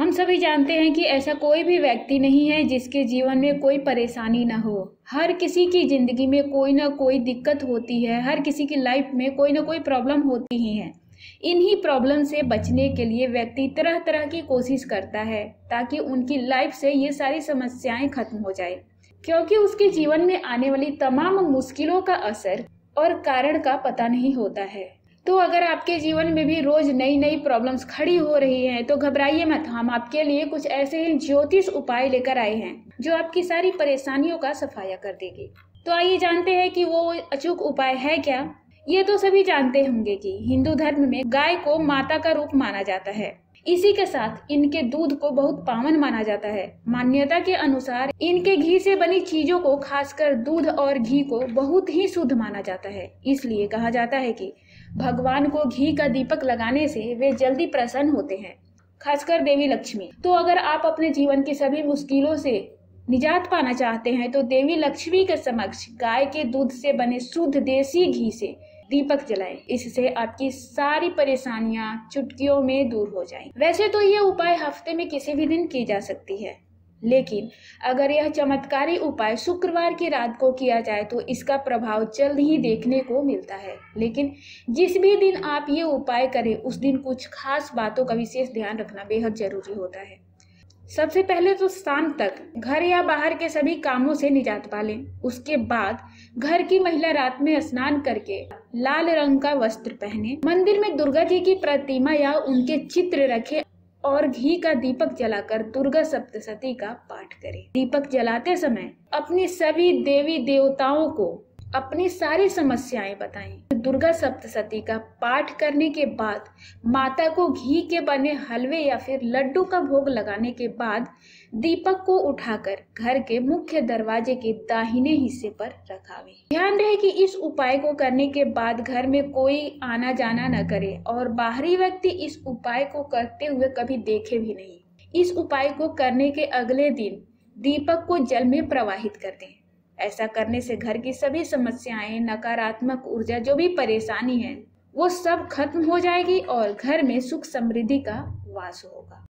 हम सभी जानते हैं कि ऐसा कोई भी व्यक्ति नहीं है जिसके जीवन में कोई परेशानी ना हो हर किसी की ज़िंदगी में कोई ना कोई दिक्कत होती है हर किसी की लाइफ में कोई ना कोई प्रॉब्लम होती ही है इन्हीं प्रॉब्लम से बचने के लिए व्यक्ति तरह तरह की कोशिश करता है ताकि उनकी लाइफ से ये सारी समस्याएं खत्म हो जाए क्योंकि उसके जीवन में आने वाली तमाम मुश्किलों का असर और कारण का पता नहीं होता है तो अगर आपके जीवन में भी रोज़ नई नई प्रॉब्लम्स खड़ी हो रही हैं तो घबराइए मत हम आपके लिए कुछ ऐसे ही ज्योतिष उपाय लेकर आए हैं जो आपकी सारी परेशानियों का सफाया कर देगी तो आइए जानते हैं कि वो अचूक उपाय है क्या ये तो सभी जानते होंगे कि हिंदू धर्म में गाय को माता का रूप माना जाता है इसी के साथ इनके दूध को बहुत पावन माना जाता है मान्यता के अनुसार इनके घी से बनी चीजों को खासकर दूध और घी को बहुत ही शुद्ध माना जाता है इसलिए कहा जाता है कि भगवान को घी का दीपक लगाने से वे जल्दी प्रसन्न होते हैं खासकर देवी लक्ष्मी तो अगर आप अपने जीवन की सभी मुश्किलों से निजात पाना चाहते हैं तो देवी लक्ष्मी के समक्ष गाय के दूध से बने शुद्ध देसी घी से दीपक जलाएं इससे आपकी सारी परेशानियां चुटकियों में दूर हो जाएं वैसे तो ये उपाय हफ्ते में किसी भी दिन की जा सकती है लेकिन अगर यह चमत्कारी उपाय शुक्रवार की रात को किया जाए तो इसका प्रभाव जल्द ही देखने को मिलता है लेकिन जिस भी दिन आप ये उपाय करें उस दिन कुछ खास बातों का विशेष ध्यान रखना बेहद जरूरी होता है सबसे पहले तो शाम तक घर या बाहर के सभी कामों से निजात पा लें उसके बाद घर की महिला रात में स्नान करके लाल रंग का वस्त्र पहने मंदिर में दुर्गा जी की प्रतिमा या उनके चित्र रखे और घी का दीपक जलाकर दुर्गा सप्तशती का पाठ करें दीपक जलाते समय अपनी सभी देवी देवताओं को अपनी सारी समस्याएं बताएं दुर्गा सप्तशती का पाठ करने के बाद माता को घी के बने हलवे या फिर लड्डू का भोग लगाने के बाद दीपक को उठाकर घर के मुख्य दरवाजे के दाहिने हिस्से पर रखावे ध्यान रहे कि इस उपाय को करने के बाद घर में कोई आना जाना न करे और बाहरी व्यक्ति इस उपाय को करते हुए कभी देखे भी नहीं इस उपाय को करने के अगले दिन दीपक को जल में प्रवाहित कर दें ऐसा करने से घर की सभी समस्याएं नकारात्मक ऊर्जा जो भी परेशानी है वो सब खत्म हो जाएगी और घर में सुख समृद्धि का वास होगा